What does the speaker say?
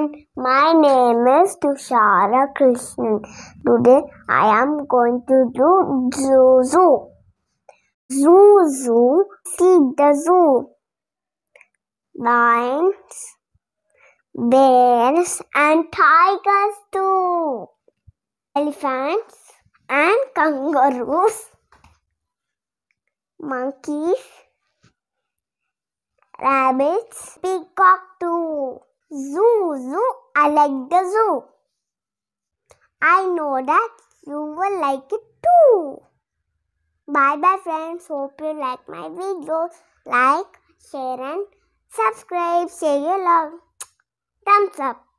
and my name is Tushara Krishnan. Today I am going to do zoo zoo. Zoo zoo, see the zoo. Lions, bears and tigers too. Elephants and kangaroos. Monkeys, rabbits, peacock too. Zoo, zoo, I like the zoo. I know that you will like it too. Bye bye friends. Hope you like my video. Like, share and subscribe. Share your love. Thumbs up.